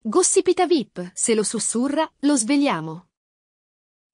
Gossipita VIP, se lo sussurra, lo svegliamo.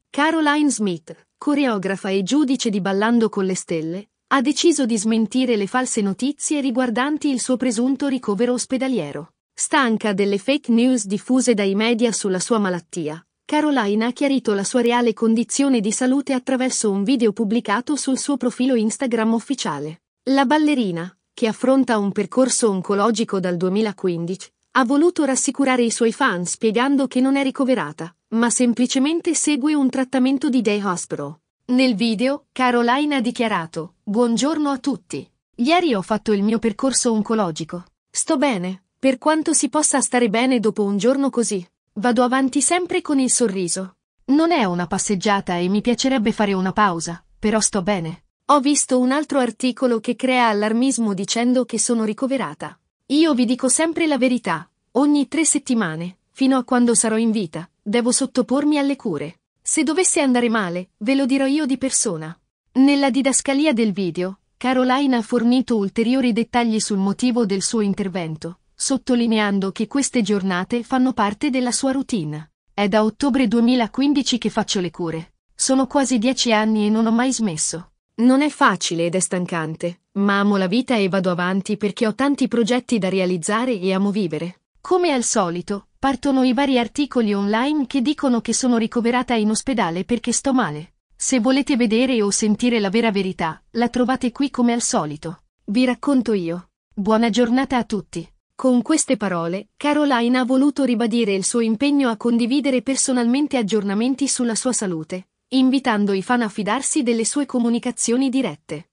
Caroline Smith, coreografa e giudice di Ballando con le Stelle, ha deciso di smentire le false notizie riguardanti il suo presunto ricovero ospedaliero. Stanca delle fake news diffuse dai media sulla sua malattia, Caroline ha chiarito la sua reale condizione di salute attraverso un video pubblicato sul suo profilo Instagram ufficiale. La ballerina, che affronta un percorso oncologico dal 2015, ha voluto rassicurare i suoi fan spiegando che non è ricoverata, ma semplicemente segue un trattamento di day hospital. Nel video, Caroline ha dichiarato, Buongiorno a tutti. Ieri ho fatto il mio percorso oncologico. Sto bene, per quanto si possa stare bene dopo un giorno così. Vado avanti sempre con il sorriso. Non è una passeggiata e mi piacerebbe fare una pausa, però sto bene. Ho visto un altro articolo che crea allarmismo dicendo che sono ricoverata. Io vi dico sempre la verità. Ogni tre settimane, fino a quando sarò in vita, devo sottopormi alle cure. Se dovesse andare male, ve lo dirò io di persona. Nella didascalia del video, Caroline ha fornito ulteriori dettagli sul motivo del suo intervento, sottolineando che queste giornate fanno parte della sua routine. È da ottobre 2015 che faccio le cure. Sono quasi dieci anni e non ho mai smesso. Non è facile ed è stancante, ma amo la vita e vado avanti perché ho tanti progetti da realizzare e amo vivere. Come al solito, partono i vari articoli online che dicono che sono ricoverata in ospedale perché sto male. Se volete vedere o sentire la vera verità, la trovate qui come al solito. Vi racconto io. Buona giornata a tutti. Con queste parole, Caroline ha voluto ribadire il suo impegno a condividere personalmente aggiornamenti sulla sua salute, invitando i fan a fidarsi delle sue comunicazioni dirette.